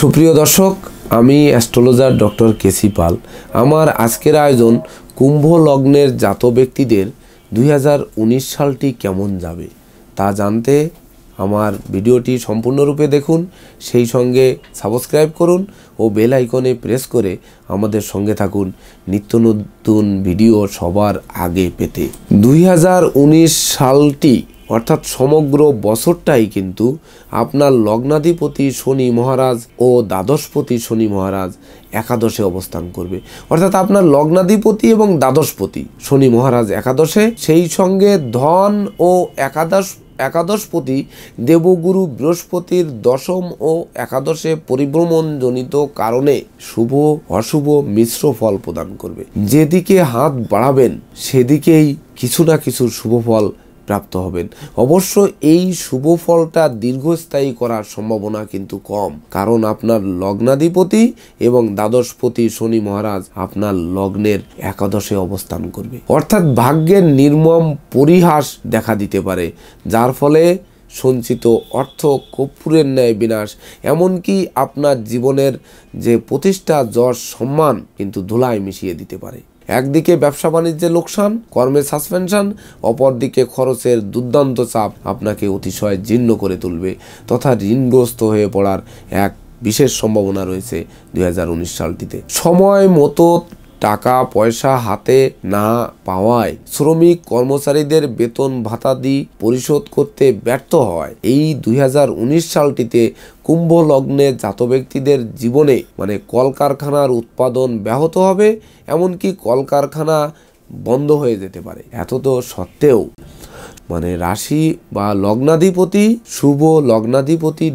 সুপ্রিয় দর্শক আমি অ্যাস্ট্রোলজার ডক্টর কেসি পাল আমার আজকের আয়োজন কুম্ভ লগ্নের জাত ব্যক্তিদের দুই সালটি কেমন যাবে তা জানতে আমার ভিডিওটি সম্পূর্ণরূপে দেখুন সেই সঙ্গে সাবস্ক্রাইব করুন ও বেল আইকনে প্রেস করে আমাদের সঙ্গে থাকুন নিত্য নতুন ভিডিও সবার আগে পেতে দুই সালটি অর্থাৎ সমগ্র বছরটাই কিন্তু আপনার লগ্নাধিপতি শনি মহারাজ ও দ্বাদশপতি শনি মহারাজ একাদশে অবস্থান করবে অর্থাৎ আপনার লগ্নাধিপতি এবং দ্বাদশপতি শনি মহারাজ একাদশে সেই সঙ্গে ধন ও একাদশ একাদশপতি দেবগুরু বৃহস্পতির দশম ও একাদশে পরিভ্রমণজনিত কারণে শুভ অশুভ মিশ্র ফল প্রদান করবে যেদিকে হাত বাড়াবেন সেদিকেই কিছু না কিছু শুভ ফল প্রাপ্ত হবেন অবশ্য এই শুভ ফলটা দীর্ঘস্থায়ী করার সম্ভাবনা কিন্তু কম কারণ আপনার লগ্নাধিপতি এবং দ্বাদশপতি শনি মহারাজ আপনার লগ্নের একাদশে অবস্থান করবে অর্থাৎ ভাগ্যের নির্মম পরিহাস দেখা দিতে পারে যার ফলে সঞ্চিত অর্থ কর্পূরের ন্যায় বিনাশ এমনকি আপনার জীবনের যে প্রতিষ্ঠা যশ সম্মান কিন্তু ধুলায় মিশিয়ে দিতে পারে একদিকে ব্যবসা বাণিজ্যে লোকসান কর্মের সাসপেনশন অপরদিকে খরচের দুর্দান্ত চাপ আপনাকে অতিশয় জীর্ণ করে তুলবে তথা ঋণগ্রস্ত হয়ে পড়ার এক বিশেষ সম্ভাবনা রয়েছে দুই সালটিতে সময় মতো টাকা পয়সা হাতে না পাওয়ায় শ্রমিক কর্মচারীদের বেতন ভাতা দি পরিশোধ করতে ব্যর্থ হয় এই দুই সালটিতে কুম্ভ লগ্নে জাত ব্যক্তিদের জীবনে মানে কলকারখানার উৎপাদন ব্যাহত হবে এমনকি কলকারখানা বন্ধ হয়ে যেতে পারে এত তো সত্ত্বেও মানে রাশি বা লগ্নাধিপতি শুভ লগ্নাধিপতি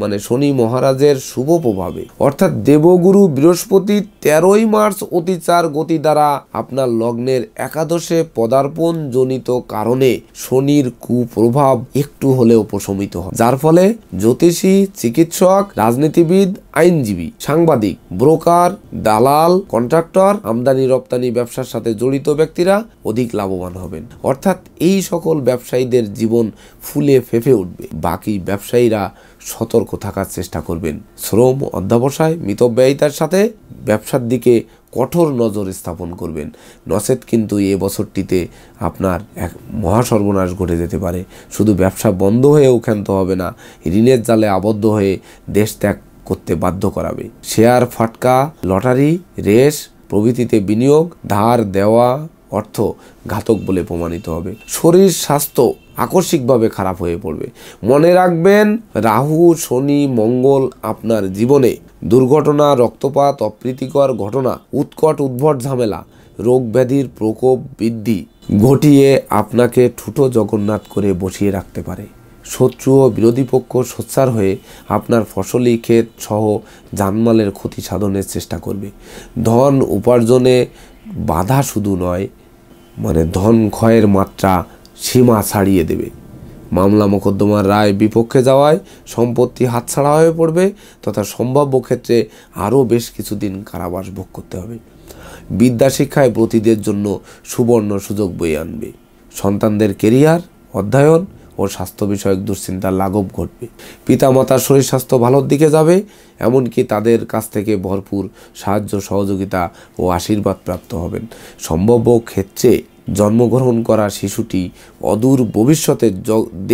মানে শনি মহারাজের শুভ প্রভাবে অর্থাৎ দেবগুরু বৃহস্পতি তেরোই মার্চ অতিচার গতি দ্বারা আপনার লগ্নের একাদশে পদার্পণ জনিত কারণে শনির কুপ্রভাব একটু হলে উপশমিত হয় যার ফলে জ্যোতিষী চিকিৎসক রাজনীতিবিদ আইনজীবী সাংবাদিক ব্রোকার দালাল কন্ট্রাক্টর আমদানি রপ্তানি ব্যবসার সাথে জড়িত ব্যক্তিরা অধিক লাভবান হবেন অর্থাৎ এই সকল ব্যবসায়ীদের জীবন ফুলে ফেঁপে উঠবে বাকি ব্যবসায়ীরা সতর্ক থাকার চেষ্টা করবেন শ্রম অধ্যাবসায় মিতব্যয়িতার সাথে ব্যবসার দিকে কঠোর নজর স্থাপন করবেন নসেদ কিন্তু এ বছরটিতে আপনার এক মহাসর্বনাশ ঘটে যেতে পারে শুধু ব্যবসা বন্ধ হয়েও ক্ষান্ত হবে না ঋণের জালে আবদ্ধ হয়ে দেশ ত্যাগ করতে বাধ্য করাবে শেয়ার ফাটকা লটারি রেস প্রভৃতিতে বিনিয়োগ ধার দেওয়া অর্থ ঘাতক বলে প্রমাণিত হবে শরীর স্বাস্থ্য আকস্মিকভাবে খারাপ হয়ে পড়বে মনে রাখবেন রাহু শনি মঙ্গল আপনার জীবনে দুর্ঘটনা রক্তপাত অপ্রীতিকর ঘটনা উৎকট উদ্ভট ঝামেলা রোগ ব্যাধির প্রকোপ বৃদ্ধি ঘটিয়ে আপনাকে ঠুটো জগন্নাথ করে বসিয়ে রাখতে পারে শত্রু ও বিরোধী পক্ষ সোচ্চার হয়ে আপনার ফসলি ক্ষেত সহ জানমালের ক্ষতি সাধনের চেষ্টা করবে ধন উপার্জনে বাধা শুধু নয় মানে ধন ক্ষয়ের মাত্রা সীমা ছাড়িয়ে দেবে মামলা মোকদ্দমার রায় বিপক্ষে যাওয়ায় সম্পত্তি হাতছাড়া হয়ে পড়বে তথা সম্ভাব্য ক্ষেত্রে আরও বেশ কিছুদিন কারাবাস ভোগ করতে হবে বিদ্যাশিক্ষায় প্রতিদের জন্য সুবর্ণ সুযোগ বয়ে আনবে সন্তানদের কেরিয়ার অধ্যয়ন ও স্বাস্থ্য বিষয়ক দুশ্চিন্তা লাঘব ঘটবে পিতামাতার শরীর স্বাস্থ্য ভালোর দিকে যাবে এমনকি তাদের কাছ থেকে ভরপুর সাহায্য সহযোগিতা ও আশীর্বাদ প্রাপ্ত হবেন সম্ভব ক্ষেত্রে জন্মগ্রহণ করা শিশুটি অদূর ভবিষ্যতে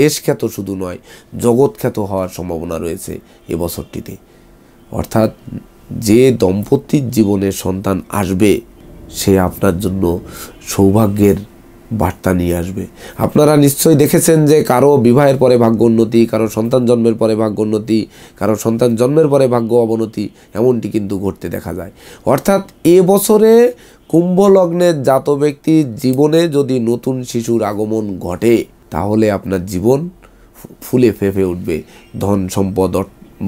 দেশখ্যাত শুধু নয় জগৎখ্যাত হওয়ার সম্ভাবনা রয়েছে এবছরটিতে অর্থাৎ যে দম্পতির জীবনে সন্তান আসবে সে আপনার জন্য সৌভাগ্যের বার্তা নিয়ে আসবে আপনারা নিশ্চয়ই দেখেছেন যে কারো বিবাহের পরে ভাগ্য উন্নতি কারো সন্তান জন্মের পরে ভাগ্য উন্নতি কারো সন্তান জন্মের পরে ভাগ্য অবনতি এমনটি কিন্তু ঘটতে দেখা যায় অর্থাৎ এবছরে কুম্ভ লগ্নের জাত ব্যক্তির জীবনে যদি নতুন শিশুর আগমন ঘটে তাহলে আপনার জীবন ফুলে ফেঁপে উঠবে ধন সম্পদ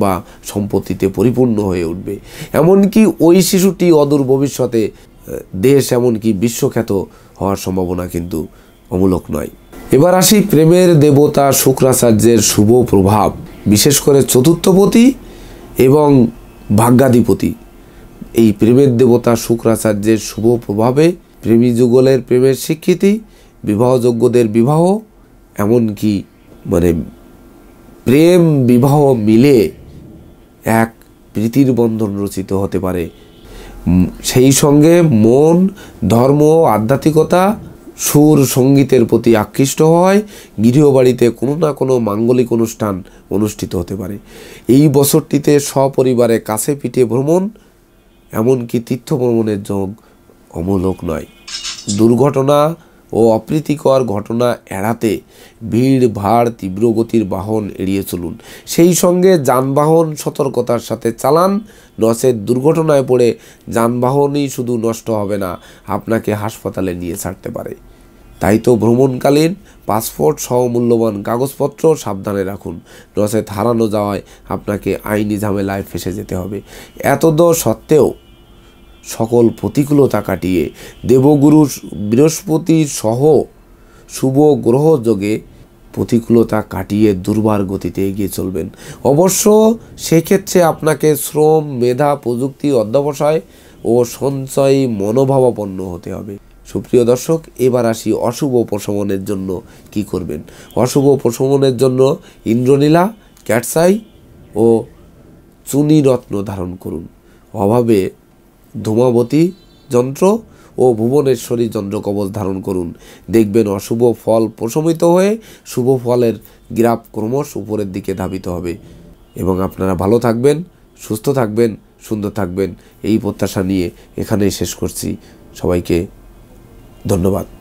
বা সম্পত্তিতে পরিপূর্ণ হয়ে উঠবে এমনকি ওই শিশুটি অদূর ভবিষ্যতে দেশ এমনকি বিশ্বখ্যাত হওয়ার সম্ভাবনা কিন্তু অমূলক নয় এবার আসি প্রেমের দেবতা শুক্রাচার্যের শুভ প্রভাব বিশেষ করে চতুর্থপতি এবং ভাগ্যাধিপতি এই প্রেমের দেবতা শুক্রাচার্যের শুভ প্রভাবে প্রেমী যুগলের প্রেমের স্বীকৃতি বিবাহযোগ্যদের বিবাহ এমনকি মানে প্রেম বিবাহ মিলে এক প্রীতির বন্ধন রচিত হতে পারে সেই সঙ্গে মন ধর্ম আধ্যাত্মিকতা সুর সঙ্গীতের প্রতি আকৃষ্ট হয় গৃহবাড়িতে কোনো না কোনো মাঙ্গলিক অনুষ্ঠান অনুষ্ঠিত হতে পারে এই বছরটিতে সপরিবারে কাছে পিঠে ভ্রমণ এমনকি তীর্থ ভ্রমণের যোগ অমূলক নয় দুর্ঘটনা ও অপ্রীতিকর ঘটনা এড়াতে ভিড় ভাড় তীব্র গতির বাহন এড়িয়ে চলুন সেই সঙ্গে যানবাহন সতর্কতার সাথে চালান নসের দুর্ঘটনায় পড়ে যানবাহনই শুধু নষ্ট হবে না আপনাকে হাসপাতালে নিয়ে ছাড়তে পারে তাই তো ভ্রমণকালীন পাসপোর্ট সহ মূল্যবান কাগজপত্র সাবধানে রাখুন নসে হারানো যাওয়ায় আপনাকে আইনি ঝামেলায় ফেসে যেতে হবে এতদ সত্ত্বেও সকল প্রতিকূলতা কাটিয়ে দেবগুরু বৃহস্পতি সহ শুভ গ্রহযোগে প্রতিকূলতা কাটিয়ে দুর্বার গতিতে এগিয়ে চলবেন অবশ্য সেক্ষেত্রে আপনাকে শ্রম মেধা প্রযুক্তি অধ্যবসায় ও সঞ্চয় মনোভাবাপন্ন হতে হবে সুপ্রিয় দর্শক এবার আসি অশুভ প্রশমনের জন্য কি করবেন অশুভ প্রশমনের জন্য ইন্দ্রনীলা ক্যাটসাই ও চুনি রত্ন ধারণ করুন অভাবে ধূমাবতী যন্ত্র ও ভুবনেশ্বরী কবচ ধারণ করুন দেখবেন অশুভ ফল প্রশমিত হয়ে শুভ ফলের গ্রাফ ক্রমশ উপরের দিকে ধাবিত হবে এবং আপনারা ভালো থাকবেন সুস্থ থাকবেন সুন্দর থাকবেন এই প্রত্যাশা নিয়ে এখানেই শেষ করছি সবাইকে ধন্যবাদ